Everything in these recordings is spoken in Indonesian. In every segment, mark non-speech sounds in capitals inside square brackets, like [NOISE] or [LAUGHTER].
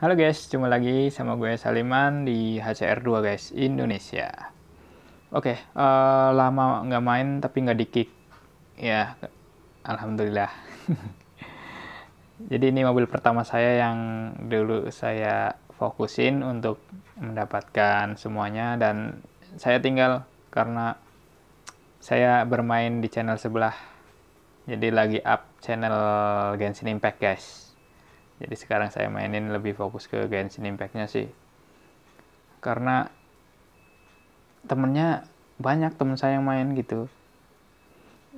Halo guys, jumpa lagi sama gue Saliman di HCR2 guys, Indonesia. Oke, okay, uh, eh, lama nggak main tapi nggak di-kick. Ya, alhamdulillah. [LAUGHS] Jadi ini mobil pertama saya yang dulu saya fokusin untuk mendapatkan semuanya dan saya tinggal karena saya bermain di channel sebelah. Jadi lagi up channel Genshin Impact guys jadi sekarang saya mainin lebih fokus ke Genshin Impact-nya sih karena temennya banyak temen saya yang main gitu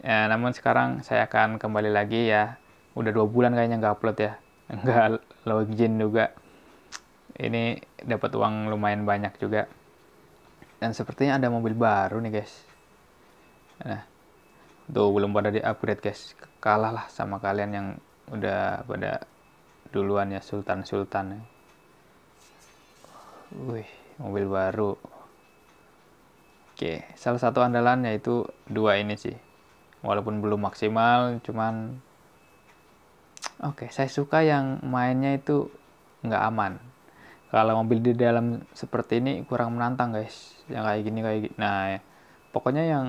ya namun sekarang saya akan kembali lagi ya udah dua bulan kayaknya nggak upload ya [LAUGHS] nggak login juga ini dapat uang lumayan banyak juga dan sepertinya ada mobil baru nih guys nah tuh belum pada di upgrade guys kalah lah sama kalian yang udah pada duluan ya sultan-sultan ya. Wih, mobil baru. Oke, salah satu andalan yaitu dua ini sih. Walaupun belum maksimal, cuman oke, saya suka yang mainnya itu nggak aman. Kalau mobil di dalam seperti ini kurang menantang guys. Yang kayak gini kayak gini. Nah, ya. pokoknya yang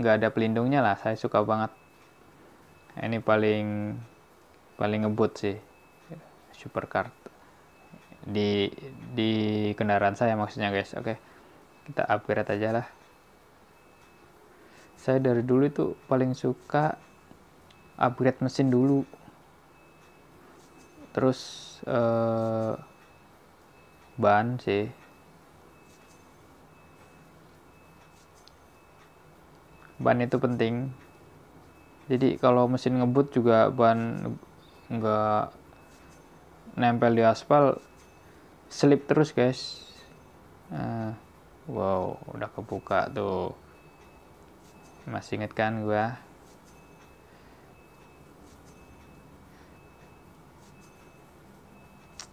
nggak ada pelindungnya lah. Saya suka banget. Ini paling paling ngebut sih supercar di di kendaraan saya maksudnya guys oke okay. kita upgrade aja lah saya dari dulu itu paling suka upgrade mesin dulu terus uh, ban sih ban itu penting jadi kalau mesin ngebut juga ban nggak nempel di aspal slip terus guys uh, wow udah kebuka tuh masih inget kan gua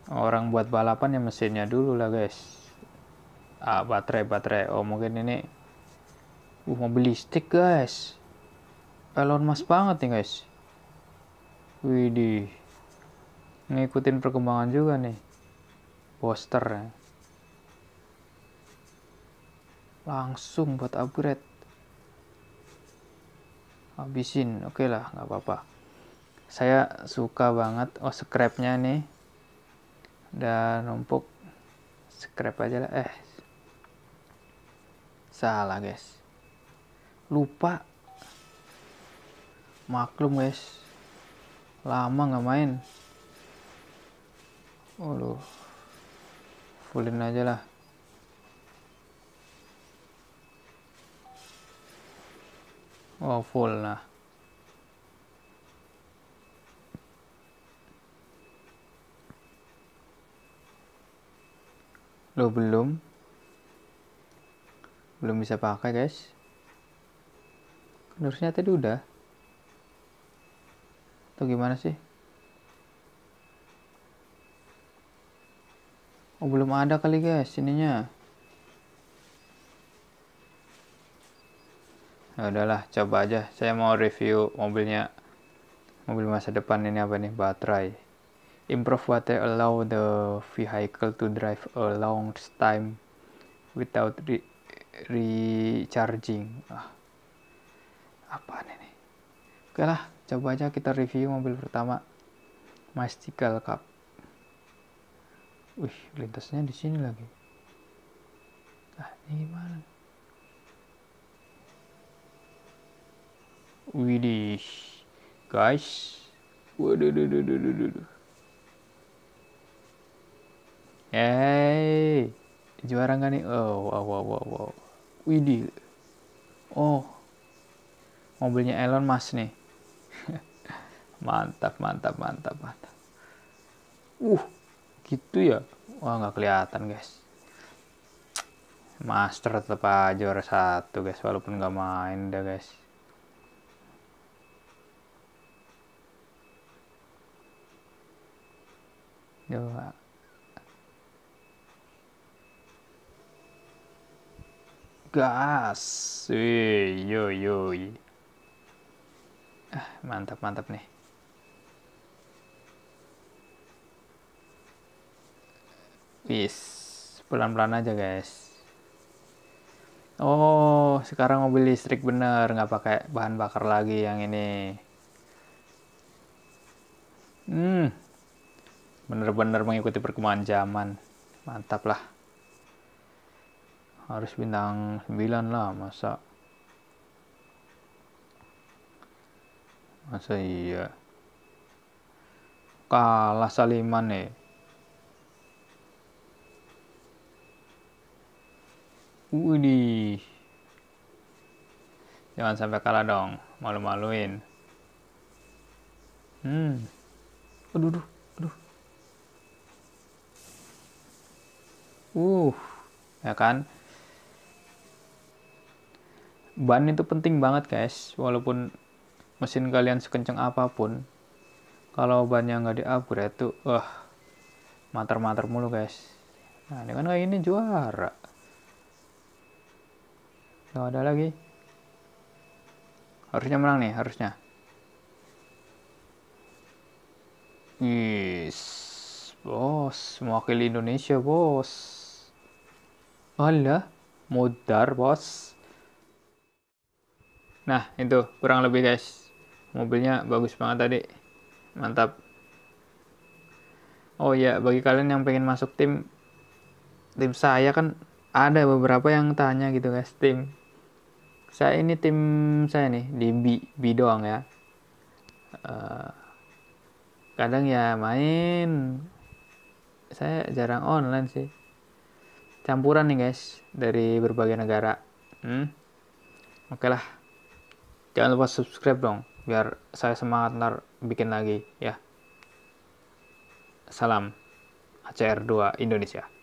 orang buat balapan ya mesinnya dulu lah guys ah baterai baterai oh mungkin ini uh beli listrik guys Elon Musk banget nih guys Widih ngikutin perkembangan juga nih poster ya. langsung buat upgrade habisin oke okay lah nggak apa-apa saya suka banget oh scrapnya nih dan numpuk scrap aja lah eh salah guys lupa maklum guys lama nggak main Waduh. Oh, fullin aja lah. Oh, full lah. Lo belum. Belum bisa pakai, guys. harusnya tadi udah. Atau gimana sih? Oh, belum ada kali guys ininya. Ya udahlah, coba aja. Saya mau review mobilnya. Mobil masa depan ini apa nih? Baterai. Improve battery allow the vehicle to drive a long time without re recharging. Ah. Apaan ini? Oke lah, coba aja kita review mobil pertama. Mystical Cup wih lintasnya di sini lagi ah ini gimana Widih guys waduh waduh, waduh, waduh. Hey, juara nggak nih? Oh, wow, wow, wow, wow. Widih. Oh, mobilnya Elon Mas nih. [LAUGHS] mantap, mantap, mantap, mantap. Uh, gitu ya wah nggak kelihatan guys master tetap aja juara satu guys walaupun nggak main dah guys dua gas wih yo yo ah, mantap mantap nih Wis, pelan-pelan aja guys. Oh, sekarang mobil listrik bener, nggak pakai bahan bakar lagi yang ini. Hmm, bener-bener mengikuti perkembangan zaman. Mantap lah. Harus bintang 9 lah, masa. Masa iya. Kalah saliman nih. Eh. Widih. Jangan sampai kalah dong, malu-maluin. Hmm. Aduh, aduh, aduh. Uh, ya kan? Ban itu penting banget, guys. Walaupun mesin kalian sekenceng apapun, kalau bannya nggak di-upgrade ya tuh, wah, eh, uh, mater-mater mulu, guys. Nah, dengan kayak ini juara. Gak ada lagi. Harusnya menang nih, harusnya. Yes, bos. Mewakili Indonesia, bos. Alah, modar, bos. Nah, itu kurang lebih guys. Mobilnya bagus banget tadi. Mantap. Oh ya, bagi kalian yang pengen masuk tim tim saya kan ada beberapa yang tanya gitu guys, tim saya ini tim saya nih di B, B doang ya uh, kadang ya main saya jarang online sih campuran nih guys dari berbagai negara hmm? oke okay lah jangan lupa subscribe dong biar saya semangat ntar bikin lagi ya salam HCR2 Indonesia